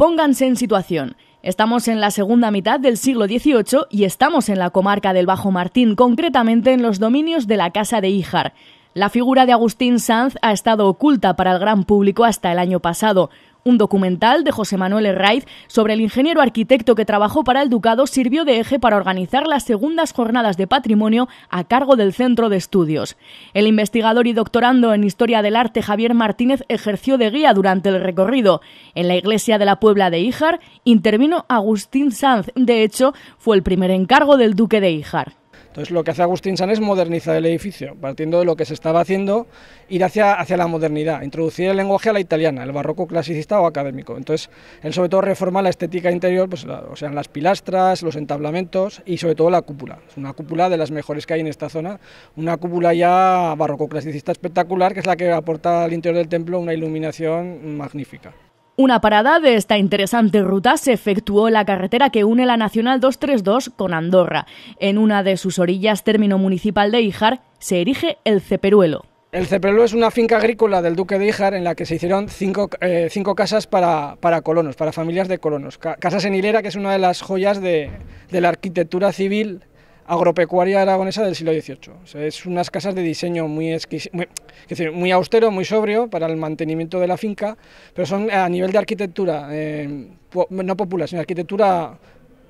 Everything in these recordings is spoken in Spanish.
Pónganse en situación. Estamos en la segunda mitad del siglo XVIII y estamos en la comarca del Bajo Martín, concretamente en los dominios de la Casa de Híjar. La figura de Agustín Sanz ha estado oculta para el gran público hasta el año pasado. Un documental de José Manuel Herraiz sobre el ingeniero arquitecto que trabajó para el Ducado sirvió de eje para organizar las segundas jornadas de patrimonio a cargo del Centro de Estudios. El investigador y doctorando en Historia del Arte Javier Martínez ejerció de guía durante el recorrido. En la iglesia de la Puebla de Ijar intervino Agustín Sanz. De hecho, fue el primer encargo del duque de Híjar. Entonces lo que hace Agustín San es modernizar el edificio, partiendo de lo que se estaba haciendo, ir hacia, la modernidad, introducir el lenguaje a la italiana, el barroco clasicista o académico. Entonces él sobre todo reforma la estética interior, pues, o sea, las pilastras, los entablamentos y sobre todo la cúpula. Es una cúpula de las mejores que hay en esta zona, una cúpula ya barroco clasicista espectacular, que es la que aporta al interior del templo una iluminación magnífica. Una parada de esta interesante ruta se efectuó en la carretera que une la Nacional 232 con Andorra. En una de sus orillas, término municipal de Ijar, se erige el Ceperuelo. El Ceperuelo es una finca agrícola del Duque de Ijar en la que se hicieron cinco, eh, casas para, colonos, para familias de colonos. Casas en hilera, que es una de las joyas de, de la arquitectura civil agropecuaria aragonesa del siglo XVIII. es unas casas de diseño muy, austero, muy sobrio para el mantenimiento de la finca, pero son a nivel de arquitectura, eh, no popular, sino arquitectura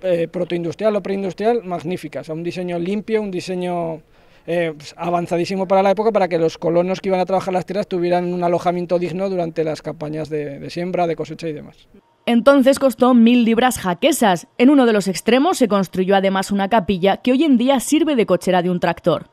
eh, protoindustrial o preindustrial, magnífica. un diseño limpio, un diseño eh, pues, avanzadísimo para la época para que los colonos que iban a trabajar las tierras tuvieran un alojamiento digno durante las campañas de siembra, de cosecha y demás. Entonces costó mil libras jaquesas. En uno de los extremos se construyó además una capilla que hoy en día sirve de cochera de un tractor.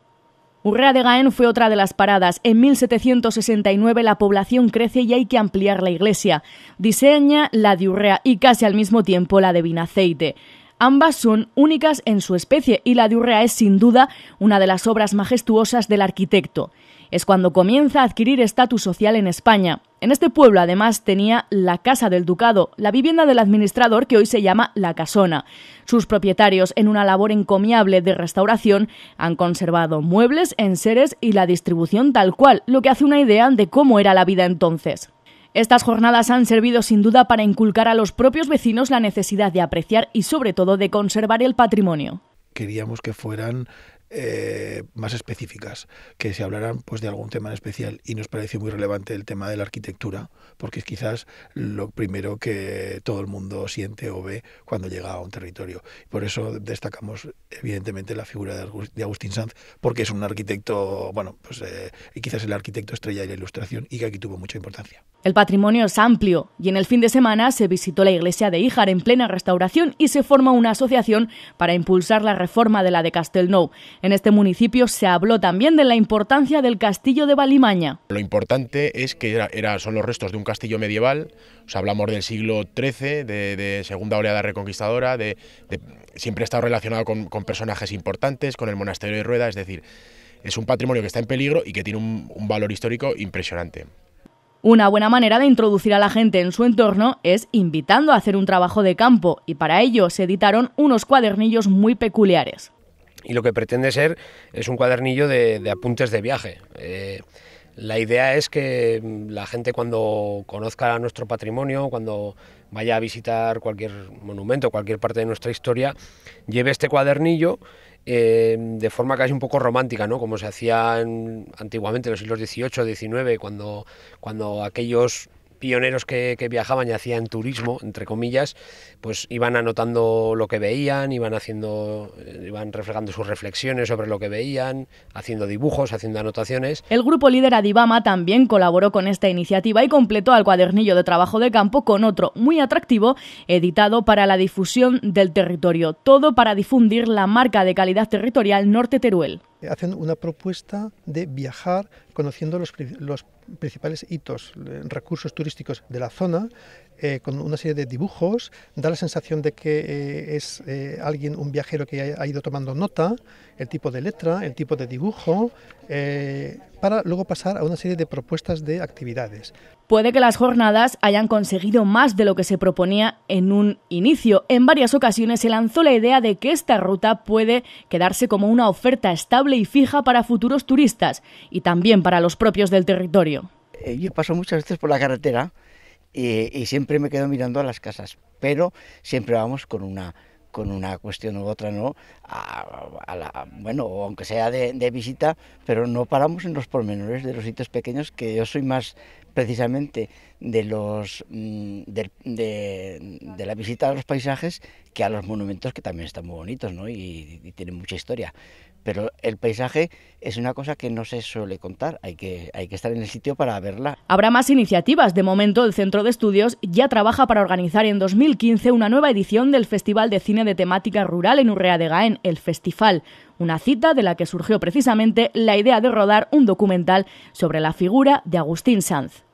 Urrea de Gaén fue otra de las paradas. En 1769 la población crece y hay que ampliar la iglesia. Diseña la de Urrea y casi al mismo tiempo la de Vinaceite. Ambas son únicas en su especie y la de Urrea es sin duda una de las obras majestuosas del arquitecto. Es cuando comienza a adquirir estatus social en España. En este pueblo además tenía la casa del ducado, la vivienda del administrador que hoy se llama La Casona. Sus propietarios, en una labor encomiable de restauración, han conservado muebles, enseres y la distribución tal cual, lo que hace una idea de cómo era la vida entonces. Estas jornadas han servido sin duda para inculcar a los propios vecinos la necesidad de apreciar y sobre todo de conservar el patrimonio. Queríamos que fueran eh, más específicas, que se hablaran pues, de algún tema en especial. Y nos pareció muy relevante el tema de la arquitectura, porque es quizás lo primero que todo el mundo siente o ve cuando llega a un territorio. Por eso destacamos evidentemente la figura de Agustín Sanz, porque es un arquitecto, bueno, pues eh, quizás el arquitecto estrella de la ilustración y que aquí tuvo mucha importancia. El patrimonio es amplio y en el fin de semana se visitó la iglesia de Híjar en plena restauración y se forma una asociación para impulsar la reforma de la de Castelnou. En este municipio se habló también de la importancia del castillo de Balimaña. Lo importante es que son los restos de un castillo medieval, hablamos del siglo XIII, de, segunda oleada reconquistadora, siempre ha estado relacionado con, personajes importantes, con el monasterio de Rueda, es decir, es un patrimonio que está en peligro y que tiene un, valor histórico impresionante. Una buena manera de introducir a la gente en su entorno es invitando a hacer un trabajo de campo y para ello se editaron unos cuadernillos muy peculiares y lo que pretende ser es un cuadernillo de, apuntes de viaje. Eh, la idea es que mm, la gente cuando conozca nuestro patrimonio, cuando vaya a visitar cualquier monumento, cualquier parte de nuestra historia, lleve este cuadernillo eh, de forma casi un poco romántica, ¿no? como se hacía antiguamente en los siglos XVIII, XIX, cuando, cuando aquellos pioneros que, viajaban y hacían turismo, entre comillas, pues iban anotando lo que veían, iban haciendo, eh, iban reflejando sus reflexiones sobre lo que veían, haciendo dibujos, haciendo anotaciones. El grupo líder Adibama también colaboró con esta iniciativa y completó al cuadernillo de trabajo de campo con otro muy atractivo, editado para la difusión del territorio. Todo para difundir la marca de calidad territorial Norte Teruel. Hacen una propuesta de viajar conociendo los, los principales hitos, eh, recursos turísticos de la zona, eh, con una serie de dibujos, da la sensación de que eh, es alguien, un viajero que ha, ido tomando nota, el tipo de letra, el tipo de dibujo, para luego pasar a una serie de propuestas de actividades. Puede que las jornadas hayan conseguido más de lo que se proponía en un inicio. En varias ocasiones se lanzó la idea de que esta ruta puede quedarse como una oferta estable y fija para futuros turistas y también para los propios del territorio. Eh, yo paso muchas veces por la carretera eh, y, siempre me quedo mirando a las casas, pero siempre vamos con una con una cuestión u otra, ¿no? A, la, bueno, aunque sea de, visita, pero no paramos en los pormenores de los sitios pequeños, que yo soy más precisamente de, los, mm, de, la visita a los paisajes que a los monumentos que también están muy bonitos ¿no? y, tienen mucha historia. Pero el paisaje es una cosa que no se suele contar, hay que, hay que estar en el sitio para verla. Habrá más iniciativas. De momento, el Centro de Estudios ya trabaja para organizar en 2015 una nueva edición del Festival de Cine de Temática Rural en Urrea de Gaén, el Festival una cita de la que surgió precisamente la idea de rodar un documental sobre la figura de Agustín Sanz.